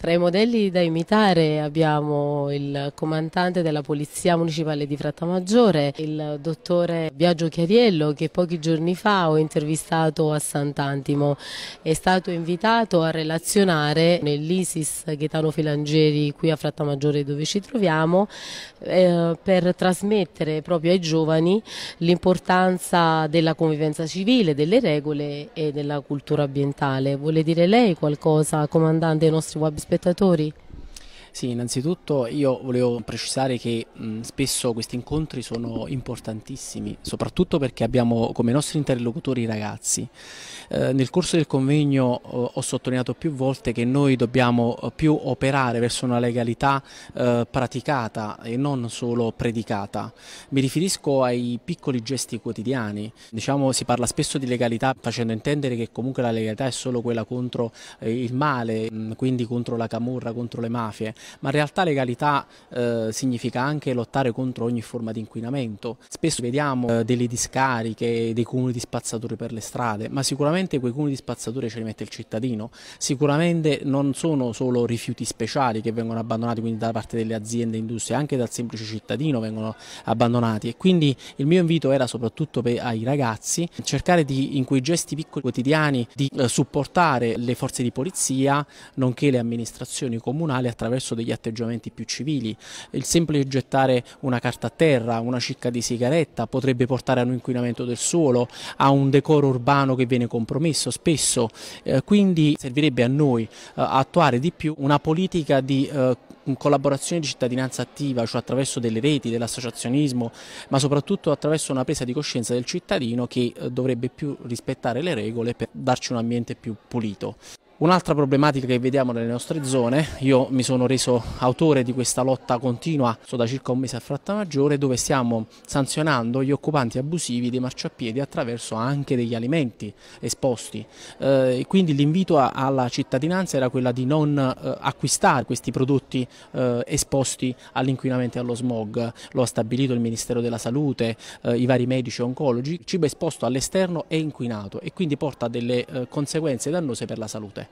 Tra i modelli da imitare abbiamo il comandante della Polizia Municipale di Frattamaggiore, il dottore Biagio Chiariello che pochi giorni fa ho intervistato a Sant'Antimo. È stato invitato a relazionare nell'Isis Gaetano Filangieri qui a Frattamaggiore dove ci troviamo eh, per trasmettere proprio ai giovani l'importanza della convivenza civile, delle regole e della cultura ambientale. Vuole dire lei qualcosa, comandante, dei nostri web spettatori sì, innanzitutto io volevo precisare che mh, spesso questi incontri sono importantissimi, soprattutto perché abbiamo come nostri interlocutori i ragazzi. Eh, nel corso del convegno eh, ho sottolineato più volte che noi dobbiamo eh, più operare verso una legalità eh, praticata e non solo predicata. Mi riferisco ai piccoli gesti quotidiani. Diciamo, si parla spesso di legalità facendo intendere che comunque la legalità è solo quella contro eh, il male, mh, quindi contro la camorra, contro le mafie ma in realtà legalità eh, significa anche lottare contro ogni forma di inquinamento. Spesso vediamo eh, delle discariche, dei comuni di spazzature per le strade, ma sicuramente quei comuni di spazzature ce li mette il cittadino, sicuramente non sono solo rifiuti speciali che vengono abbandonati quindi da parte delle aziende, industrie, anche dal semplice cittadino vengono abbandonati e quindi il mio invito era soprattutto ai ragazzi cercare di in quei gesti piccoli quotidiani di eh, supportare le forze di polizia nonché le amministrazioni comunali attraverso verso degli atteggiamenti più civili. Il semplice gettare una carta a terra, una cicca di sigaretta potrebbe portare a un inquinamento del suolo, a un decoro urbano che viene compromesso spesso. Eh, quindi servirebbe a noi eh, attuare di più una politica di eh, collaborazione di cittadinanza attiva, cioè attraverso delle reti, dell'associazionismo, ma soprattutto attraverso una presa di coscienza del cittadino che dovrebbe più rispettare le regole per darci un ambiente più pulito. Un'altra problematica che vediamo nelle nostre zone, io mi sono reso autore di questa lotta continua, sono da circa un mese a Frattamaggiore, dove stiamo sanzionando gli occupanti abusivi dei marciapiedi attraverso anche degli alimenti esposti. Eh, quindi l'invito alla cittadinanza era quella di non eh, acquistare questi prodotti eh, esposti all'inquinamento e allo smog. Lo ha stabilito il Ministero della Salute, eh, i vari medici oncologi. Il cibo esposto all'esterno è inquinato e quindi porta a delle eh, conseguenze dannose per la salute.